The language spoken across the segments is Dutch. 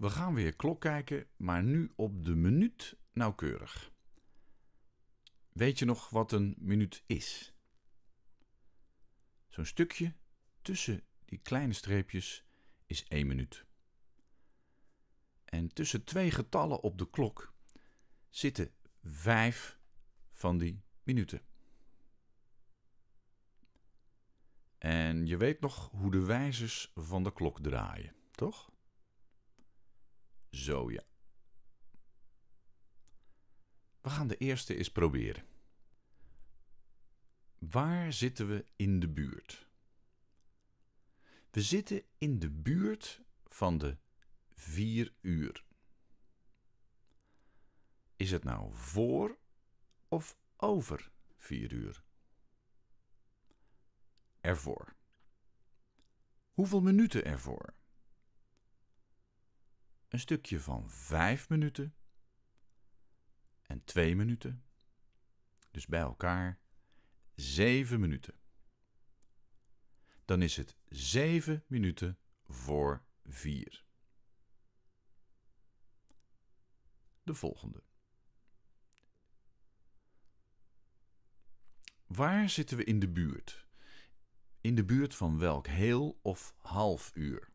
We gaan weer klok kijken, maar nu op de minuut nauwkeurig. Weet je nog wat een minuut is? Zo'n stukje tussen die kleine streepjes is één minuut. En tussen twee getallen op de klok zitten vijf van die minuten. En je weet nog hoe de wijzers van de klok draaien, toch? Zo ja. We gaan de eerste eens proberen. Waar zitten we in de buurt? We zitten in de buurt van de vier uur. Is het nou voor of over vier uur? Ervoor. Hoeveel minuten ervoor? een stukje van 5 minuten en 2 minuten. Dus bij elkaar 7 minuten. Dan is het 7 minuten voor 4. De volgende. Waar zitten we in de buurt? In de buurt van welk heel of half uur?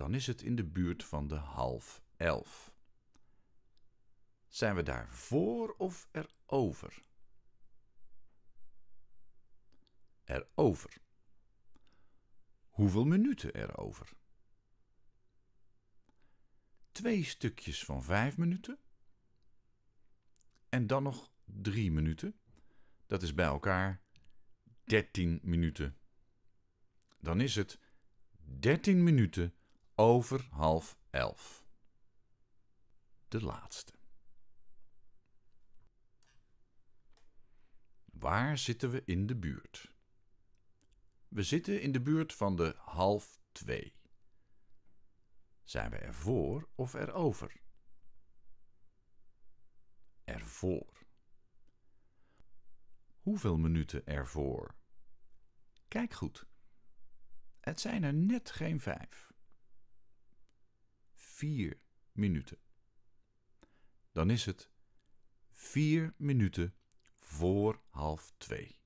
dan is het in de buurt van de half elf. Zijn we daar voor of erover? Erover. Hoeveel minuten erover? Twee stukjes van vijf minuten. En dan nog drie minuten. Dat is bij elkaar dertien minuten. Dan is het dertien minuten over half elf. De laatste. Waar zitten we in de buurt? We zitten in de buurt van de half twee. Zijn we ervoor of erover? Ervoor. Hoeveel minuten ervoor? Kijk goed. Het zijn er net geen vijf vier minuten. Dan is het vier minuten voor half twee.